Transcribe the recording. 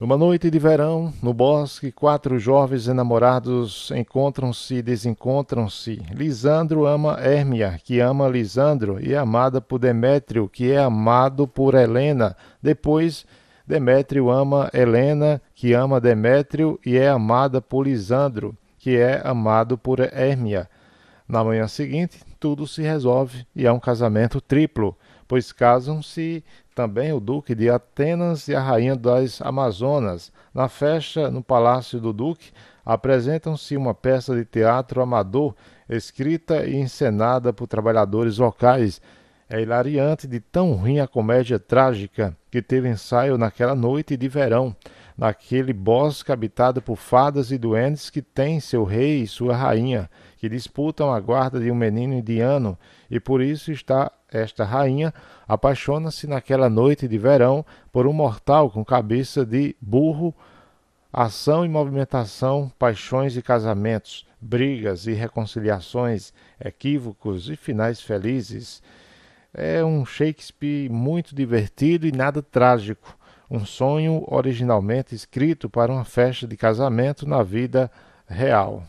Numa noite de verão, no bosque, quatro jovens enamorados encontram-se e desencontram-se. Lisandro ama Hermia, que ama Lisandro, e é amada por Demétrio, que é amado por Helena. Depois, Demétrio ama Helena, que ama Demétrio, e é amada por Lisandro, que é amado por Hermia. Na manhã seguinte, tudo se resolve e há é um casamento triplo, pois casam-se também o Duque de Atenas e a Rainha das Amazonas. Na festa, no Palácio do Duque, apresentam-se uma peça de teatro amador, escrita e encenada por trabalhadores locais. É hilariante de tão ruim a comédia trágica que teve ensaio naquela noite de verão, naquele bosque habitado por fadas e duendes que tem seu rei e sua rainha, que disputam a guarda de um menino indiano e por isso está esta rainha apaixona-se naquela noite de verão por um mortal com cabeça de burro, ação e movimentação, paixões e casamentos, brigas e reconciliações, equívocos e finais felizes. É um Shakespeare muito divertido e nada trágico, um sonho originalmente escrito para uma festa de casamento na vida real.